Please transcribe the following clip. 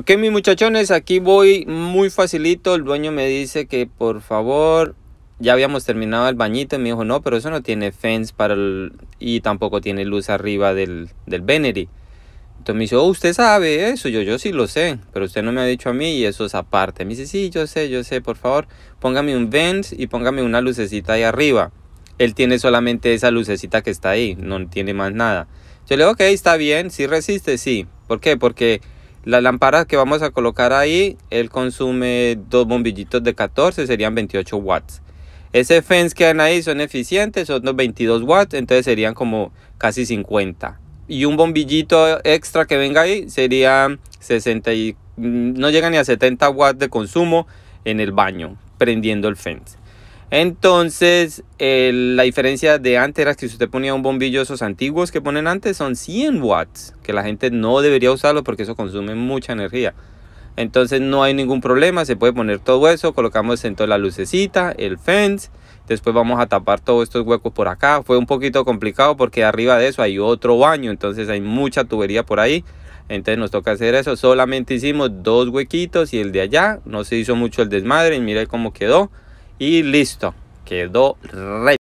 Ok, mis muchachones, aquí voy muy facilito. El dueño me dice que por favor, ya habíamos terminado el bañito. Y me dijo, no, pero eso no tiene fence para y tampoco tiene luz arriba del, del Entonces me dice, oh, usted sabe eso. Yo, yo sí lo sé, pero usted no me ha dicho a mí y eso es aparte. Me dice, sí, yo sé, yo sé, por favor, póngame un fence y póngame una lucecita ahí arriba. Él tiene solamente esa lucecita que está ahí, no tiene más nada. Yo le digo, ok, está bien, si resiste, sí. ¿Por qué? Porque la lámpara que vamos a colocar ahí, él consume dos bombillitos de 14, serían 28 watts. Ese fence que hay ahí son eficientes, son 22 watts, entonces serían como casi 50. Y un bombillito extra que venga ahí sería 60 y mm, no llega ni a 70 watts de consumo en el baño, prendiendo el fence. Entonces, la diferencia de antes era que si usted ponía un bombillo, esos antiguos que ponen antes son 100 watts, que la gente no debería usarlo porque eso consume mucha energía. Entonces no hay ningún problema, se puede poner todo eso, colocamos en toda la lucecita, el fence, después vamos a tapar todos estos huecos por acá. Fue un poquito complicado porque arriba de eso hay otro baño, entonces hay mucha tubería por ahí. Entonces nos toca hacer eso, solamente hicimos dos huequitos y el de allá, no se hizo mucho el desmadre, y mire cómo quedó y listo, quedó re